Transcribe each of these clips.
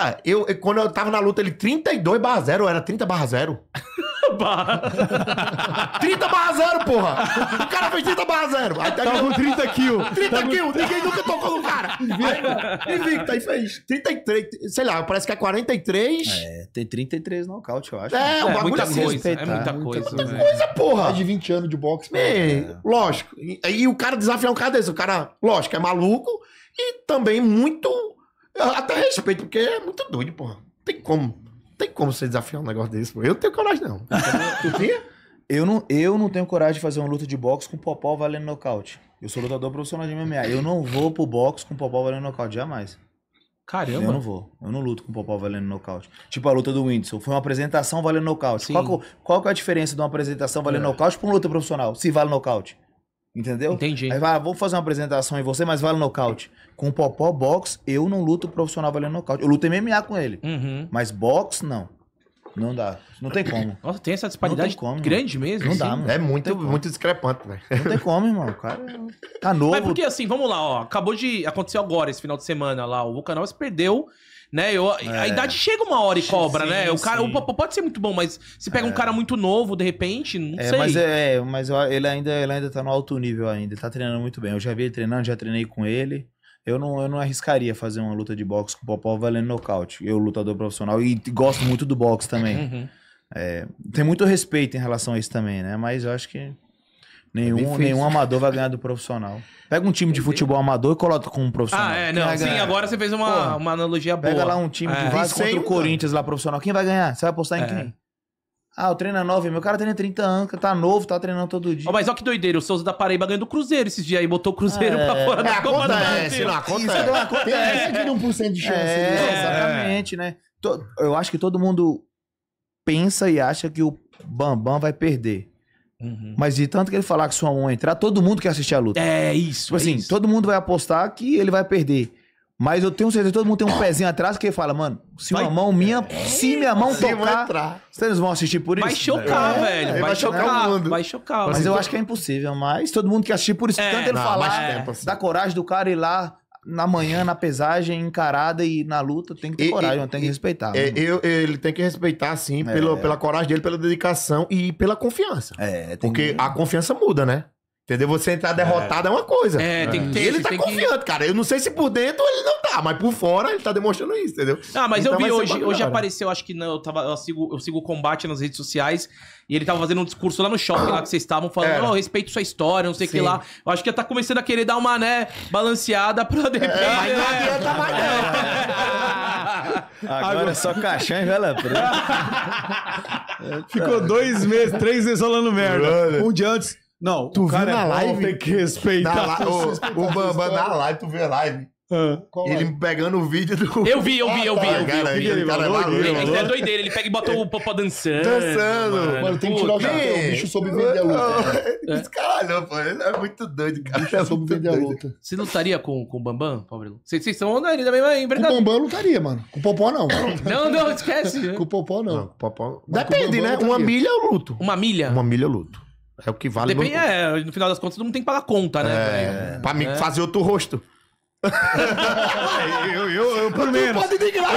Cara, eu, eu, quando eu tava na luta, ele 32 barra 0, era 30 barra 0. barra. 30 barra 0, porra! O cara fez 30 barra 0. tava com 30 kills. 30 tava... kills, ninguém nunca tocou no cara. Aí, invicto, aí fez 33, sei lá, parece que é 43. É, tem 33 no nocaute, eu acho. É, o é, bagulho é muita assim, coisa, é muita coisa. É muita né? coisa, né? porra! Mais de 20 anos de boxe. Meu, é. Lógico. E, e o cara desafiar um cara desse, o cara, lógico, é maluco e também muito eu até respeito, porque é muito doido, porra. tem como. tem como você desafiar um negócio desse, porra. Eu não tenho coragem, não. tu tinha? Eu não, eu não tenho coragem de fazer uma luta de boxe com o Popó valendo nocaute. Eu sou lutador profissional de MMA. Eu não vou pro boxe com o Popó valendo nocaute, jamais. Caramba. Eu não vou. Eu não luto com o Popó valendo nocaute. Tipo a luta do Whindersson. Foi uma apresentação valendo nocaute. Qual, é qual que é a diferença de uma apresentação valendo é. nocaute pra uma luta profissional? Se vale nocaute. Entendeu? Entendi. Aí vai, ah, vou fazer uma apresentação em você, mas vale nocaute. Com o Popó Box, eu não luto profissional valendo nocaute. Eu luto MMA com ele. Uhum. Mas box, não. Não dá. Não tem como. Nossa, tem essa disparidade como, grande mano. mesmo. Não dá, assim? mano. É muito, então, muito discrepante, velho. Né? Não tem como, irmão. O cara tá novo. Mas porque assim, vamos lá, ó. Acabou de acontecer agora, esse final de semana lá. O canal se perdeu né? Eu, é. A idade chega uma hora e cobra, né? sim, né? O cara o, pode ser muito bom, mas se pega é. um cara muito novo, de repente, não é, sei. Mas, é, é mas ele, ainda, ele ainda tá no alto nível ainda, tá treinando muito bem. Eu já vi ele treinando, já treinei com ele. Eu não, eu não arriscaria fazer uma luta de boxe com o Popó valendo nocaute. Eu, lutador profissional, e gosto muito do boxe também. Uhum. É, tem muito respeito em relação a isso também, né? Mas eu acho que nenhum, é nenhum amador vai ganhar do profissional. Pega um time de futebol amador e coloca com um profissional. Ah, é, não. Sim, ganhar? agora você fez uma, uma analogia boa. Pega lá um time é. de Vasco contra o Corinthians lá profissional. Quem vai ganhar? Você vai apostar em é. quem? Ah, o treino é 9 meu. cara treina 30 anos, tá novo, tá treinando todo dia. mas olha que doideira, o Souza da Paraíba ganhando Cruzeiro esses dias aí, botou o Cruzeiro é, pra fora é, da Copa do Brasil. Não, acontece. É. de 1% de chance. É, Exatamente, né? Eu acho que todo mundo pensa e acha que o Bambam vai perder. Uhum. Mas de tanto que ele falar que sua mão entrar, todo mundo quer assistir a luta. É isso. Tipo assim, é assim, isso. todo mundo vai apostar que ele vai perder. Mas eu tenho certeza que todo mundo tem um pezinho atrás que fala, mano, se vai... uma mão minha, é, se minha mão tocar, vocês vão assistir por isso? Vai chocar, é, velho. É, vai, vai chocar, o mundo. Vai chocar. Mas eu acho que é impossível, mas todo mundo que assistir por isso, é, tanto ele não, falar, é. da coragem do cara ir lá na manhã, na pesagem, encarada e na luta, tem que ter e, coragem, e, tem que respeitar. É, né? eu, ele tem que respeitar, sim, é. pelo, pela coragem dele, pela dedicação e pela confiança. É, Porque que... a confiança muda, né? Entendeu? Você entrar é. derrotado é, é uma coisa. É, tem que ter. Ele tá confiante, que... cara. Eu não sei se por dentro ele não tá, mas por fora ele tá demonstrando isso, entendeu? Ah, mas então eu vi hoje, hoje apareceu, acho que não, eu, tava, eu, sigo, eu sigo o combate nas redes sociais e ele tava fazendo um discurso lá no shopping lá que vocês estavam falando, oh, respeito sua história, não sei o que lá. Eu acho que tá começando a querer dar uma, né, balanceada pra depender. É, mas não adianta mais não. Agora, é só caixão e vela preta. Ficou dois meses, três meses rolando merda. Um dia antes não, tu o cara viu é na é live? tem que respeitar. o, o Bambam na live, tu vê a live. Ah, ele é? pegando o vídeo do. Eu vi, eu vi, eu vi. Eu eu vi, eu vi. cara mandou, é maluco, ele, é doideira, ele pega e bota o popó dançando. Dançando. Mano, mano tem que tirar o chapéu. O bicho soube vender a luta. Esse cara é Ele é muito doido, cara. O bicho é soube vender a luta. Você lutaria com, com o Bambam, Pablo? Vocês são da mesma verdade. Com o Bambam eu lutaria, mano. Com o popó não. não, não, esquece. com o popó não. popó, Depende, né? Uma milha eu luto. Uma milha? Uma milha eu luto. É o que vale. Depende, no... É, no final das contas, todo mundo tem que pagar conta, né? É, pra mim, é. fazer outro rosto. eu, eu, eu, pelo menos. Pode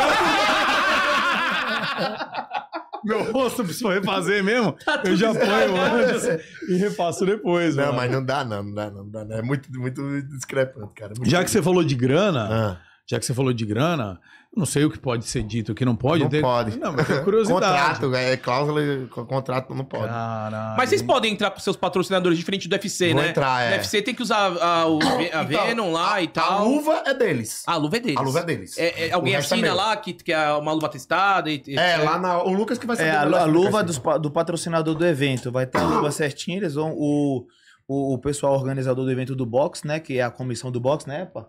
Meu rosto precisa refazer mesmo. Tá eu já ponho antes e refaço depois. Não, mano. mas não dá, não, não dá, não dá. Não. É muito, muito discrepante, cara. É muito já que você falou de grana. Ah já que você falou de grana, não sei o que pode ser dito, o que não pode. Não ter... pode. Não, mas tenho é curiosidade. contrato, é cláusula contrato não pode. Caralho. Mas vocês podem entrar com seus patrocinadores diferente do UFC, Vou né? entrar, é. O UFC tem que usar a, o, a então, Venom lá a, e tal. A luva é deles. A luva é deles. A luva é deles. É, é, alguém é assina é lá que, que é uma luva testada e... É, é, lá na... O Lucas que vai ser É, a, a luva dos, do patrocinador do evento. Vai ter a luva certinha, eles vão... O, o, o pessoal organizador do evento do box, né? Que é a comissão do box, né, pá?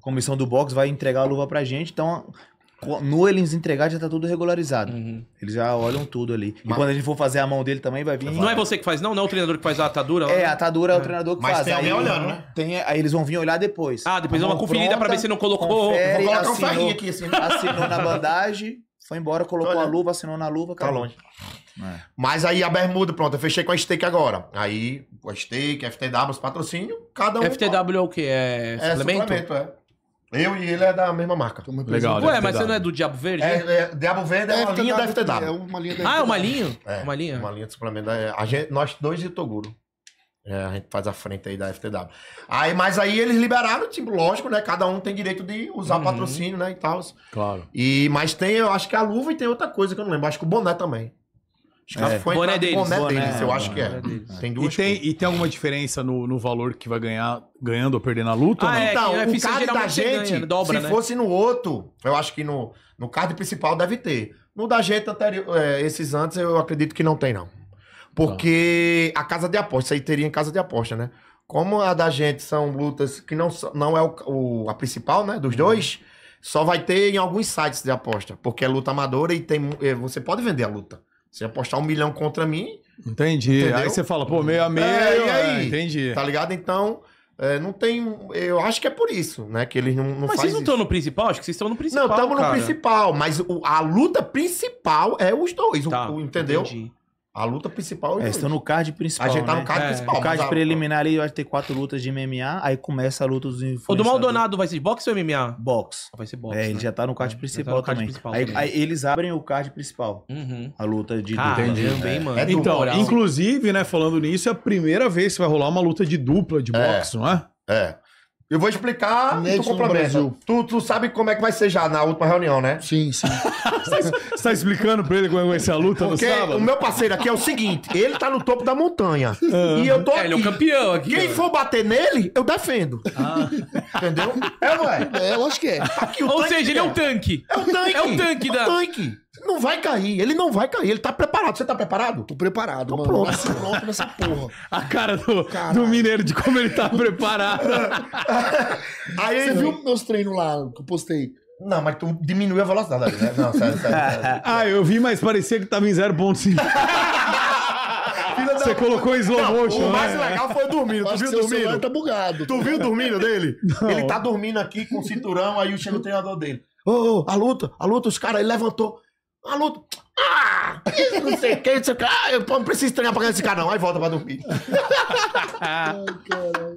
comissão do box vai entregar a luva pra gente, então no eles entregar já tá tudo regularizado. Uhum. Eles já olham tudo ali. Mas... E quando a gente for fazer a mão dele também vai vir. Não é você que faz, não? Não é o treinador que faz a atadura? É, né? a atadura é, o é. treinador que Mas faz. Mas tem alguém aí, olhando, né? Tem, aí eles vão vir olhar depois. Ah, depois é uma conferida pronta, pra ver se não colocou. Confere, Vou colocar um ferrinho aqui, assim. Assinou na bandagem, foi embora, colocou a luva, assinou na luva, cara. Tá longe. É. Mas aí a bermuda, pronto, eu fechei com a Steak agora. Aí, a Steak, FTW, os patrocínio, cada um. FTW é o que? É, é suplemento? suplemento, é. Eu e ele é da mesma marca. Legal. Ué, mas você não é do Diabo Verde? É, é Diabo Verde é, uma linha da FTW. É uma linha da FTW. Ah, é uma linha? É, uma linha. Uma linha de suplemento. Da, é, a gente, nós dois e o Toguro. É, a gente faz a frente aí da FTW. Aí, mas aí eles liberaram, tipo, lógico, né? Cada um tem direito de usar uhum. patrocínio, né? E tal. Claro. E, mas tem, eu acho que a luva e tem outra coisa que eu não lembro. Acho que o boné também. Acho que é. foi boné deles. Boné, boné eu acho que é. Hum, tem duas e tem, e tem alguma diferença no, no valor que vai ganhar, ganhando ou perdendo a luta? Ah, é, então, é o card da gente, ganha, né? dobra, se né? fosse no outro, eu acho que no, no card principal deve ter. No da gente anterior, é, esses antes, eu acredito que não tem, não. Porque a casa de aposta, aí teria em casa de aposta, né? Como a da gente são lutas que não, não é o, o a principal, né? Dos uhum. dois, só vai ter em alguns sites de aposta. Porque é luta amadora e tem, é, você pode vender a luta. Você apostar um milhão contra mim. Entendi. Entendeu? Aí você fala, pô, meio a é, meio. É, e aí? É, entendi. Tá ligado? Então, é, não tem. Eu acho que é por isso, né? Que eles não, não Mas vocês não estão no principal? Acho que vocês estão no principal. Não, estamos no principal, mas o, a luta principal é os dois, tá, o, entendeu? Entendi. A luta principal. É, estão no card principal. A gente tá né? no card é. principal. O card preliminar a... ali vai ter quatro lutas de MMA, aí começa a luta dos O do Maldonado vai ser boxe ou MMA? Boxe. Ah, vai ser boxe. É, né? já tá no card principal é, tá no também. Card principal aí, também. aí, eles abrem o card principal. Uhum. A luta de dupla. Entendi. Também, mano. É então, moral. inclusive, né, falando nisso, é a primeira vez que vai rolar uma luta de dupla de é. boxe, não é? É. Eu vou explicar e tu complementa. Brasil. Tu, tu sabe como é que vai ser já na última reunião, né? Sim, sim. Tá você tá explicando pra ele como é que vai ser a luta Porque no sábado? o meu parceiro aqui é o seguinte: ele tá no topo da montanha. Ah. E eu tô É, aqui. ele é o campeão aqui. Quem for bater nele, eu defendo. Ah. Entendeu? É, ué. É, eu acho que é. Aqui, Ou seja, ele é, é um tanque. É o tanque. É o tanque é da- tanque. Não vai cair, ele não vai cair, ele tá preparado. Você tá preparado? Tô preparado, Tô mano. Pronto. nessa porra. A cara do, do mineiro de como ele tá preparado. Aí Você viu meus treinos lá que eu postei? Não, mas tu diminuiu a velocidade ali, né? Não, sério, sério, sério. Ah, eu vi, mas parecia que tava em 0.5. Você colocou em slow Não, motion. O né? mais legal foi dormindo. Tu viu dormindo? tá bugado. Tu viu dormindo dele? Não. Ele tá dormindo aqui com o cinturão, aí chega o treinador dele. Ô, oh, oh, a luta, a luta, os caras, ele levantou. Maluco. Ah, não sei o que, não sei o que. Ah, eu não preciso treinar pra ganhar esse cara, não. Aí volta pra dormir. Ai, caralho.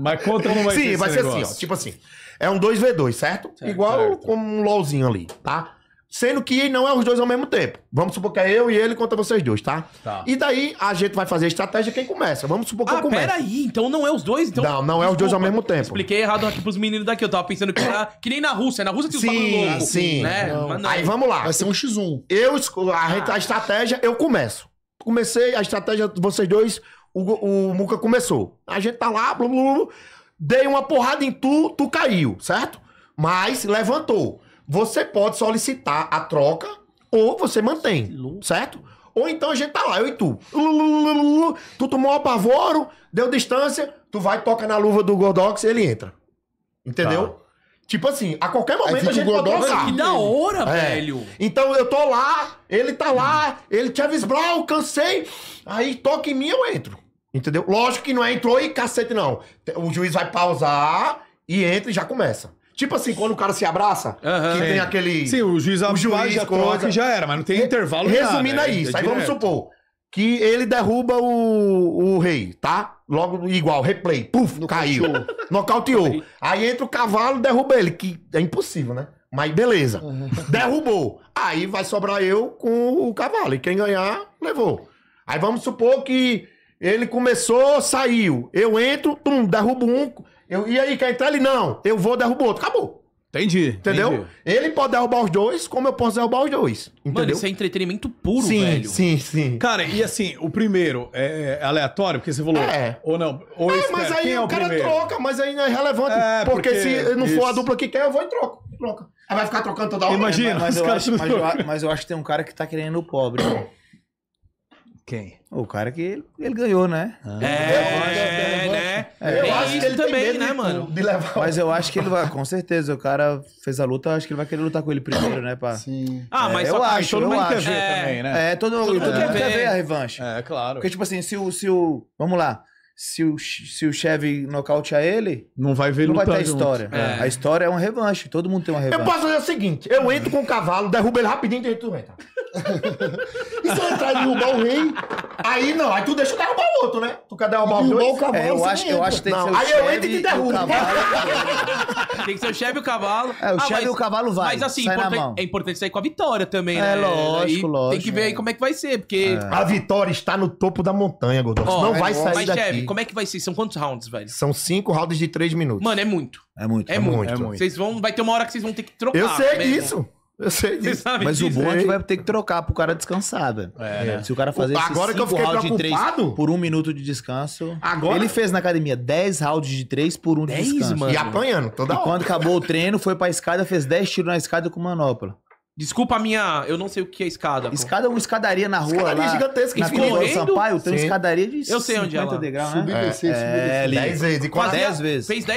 Mas conta como vai Sim, ser vai ser negócio. assim, ó. Tipo assim. É um 2v2, certo? certo Igual certo. como um LOLzinho ali, tá? Sendo que não é os dois ao mesmo tempo. Vamos supor que é eu e ele contra vocês dois, tá? tá. E daí a gente vai fazer a estratégia quem começa. Vamos supor que ah, eu começo. Peraí, então não é os dois? Então... Não, não é os dois ao mesmo tempo. Expliquei errado aqui pros meninos daqui. Eu tava pensando que era que nem na Rússia. É na Rússia tem os sim, bagulho Sim, né? Não. É. Aí vamos lá. Vai ser um X1. Eu, a, a ah. estratégia, eu começo. Comecei a estratégia, vocês dois, o, o Muca começou. A gente tá lá, blum, blum, blum, dei uma porrada em tu, tu caiu, certo? Mas levantou. Você pode solicitar a troca ou você mantém, certo? Ou então a gente tá lá, eu e tu. Tu tomou apavoro, deu distância, tu vai, toca na luva do Godox e ele entra. Entendeu? Tá. Tipo assim, a qualquer momento a gente pode trocar. Que da hora, é. velho. Então eu tô lá, ele tá lá, ele Chaves Blau, cansei. Aí toca em mim, eu entro. Entendeu? Lógico que não é entrou e cacete, não. O juiz vai pausar e entra e já começa. Tipo assim, quando o cara se abraça, que tem aquele. Sim, o juiz o juiz já troca e já era, mas não tem Re- intervalo Resumindo nada, é, é, é- aí, é isso, aí vamos supor que ele derruba o, o rei, tá? Logo igual, replay, puf, caiu, nocauteou. Aí entra o cavalo, derruba ele, que é impossível, né? Mas beleza, derrubou. Aí vai sobrar eu com o cavalo, e quem ganhar, levou. Aí vamos supor que ele começou, saiu, eu entro, tum, derrubo um, eu, e aí, quer entrar? Ele, não, eu vou derrubar outro. Acabou. Entendi. Entendeu? Entendi. Ele pode derrubar os dois, como eu posso derrubar os dois. Entendeu? Mano, isso é entretenimento puro, sim, velho. Sim, sim. Cara, e assim, o primeiro é, é aleatório, porque você falou. É. Ou não. Ou é, mas aí é o, o cara primeiro? troca, mas aí não é relevante. É, porque, porque, se não for isso. a dupla que quer, eu vou e troco. Troca. Aí vai ficar trocando toda hora. Imagina, é, mas, mas, eu acho, mas, eu, mas, eu acho, que tem um cara que tá querendo o pobre. Né? Quem? O cara que ele, ele ganhou, né? Ah. É, né? Eu acho que ele também, né, mano? De levar Mas eu acho que ele vai, com certeza, o cara fez a luta, acho que ele vai querer lutar com ele primeiro, né, pá? Sim. Ah, é, mas eu só acho, todo eu mundo acho. quer ver é. também, né? É, todo, todo, todo, mundo quer ver a revanche. É, claro. Porque, tipo assim, se o. Se o vamos lá. Se o, se o Chevy nocautear ele. Não vai ver Não vai ter história. É. A história é uma revanche. Todo mundo tem uma revanche. Eu posso fazer o seguinte: eu entro com o cavalo, derrubo ele rapidinho e tu entra e se eu entrar e derrubar o rei, aí não, aí tu deixa eu derrubar o outro, né? Tu quer derrubar o dois? o cavalo, é, eu, acho, eu acho que tem que ser o chefe. Aí eu entro e te derrubo. tem que ser o chefe e o cavalo. É, o ah, chefe e o cavalo vai. Mas assim, é importante sair com a vitória também, é, né? É lógico, lógico. Tem que ver aí como é que vai ser, porque. É. A vitória está no topo da montanha, Godot. Oh, não vai sair mas, daqui. Mas, chefe, como é que vai ser? São quantos rounds, velho? São cinco rounds de três minutos. Mano, é muito. É muito. É, é, é muito. Vocês vão. Vai ter uma hora que vocês vão ter que trocar. Eu sei disso. Eu sei disso. Mas o bom é que vai ter que trocar pro cara descansar, velho. É, né? né? Se o cara fazer esse agora que eu fiquei round de três por um minuto de descanso. Agora? Ele fez na academia 10 rounds de três por um de dez, descanso. Mano. E apanhando toda e hora. quando acabou o treino, foi pra escada, fez 10 tiros na escada com manopla. Desculpa a minha. Eu não sei o que é escada. Escada é uma escadaria na rua. Escadaria lá, gigantesca, na correndo, Sampaio, tem uma escadaria de. Eu sei onde é. Lá. Degrau, né? Subir, descer, subir. É, 10 é vezes. 10 vezes. Fez 10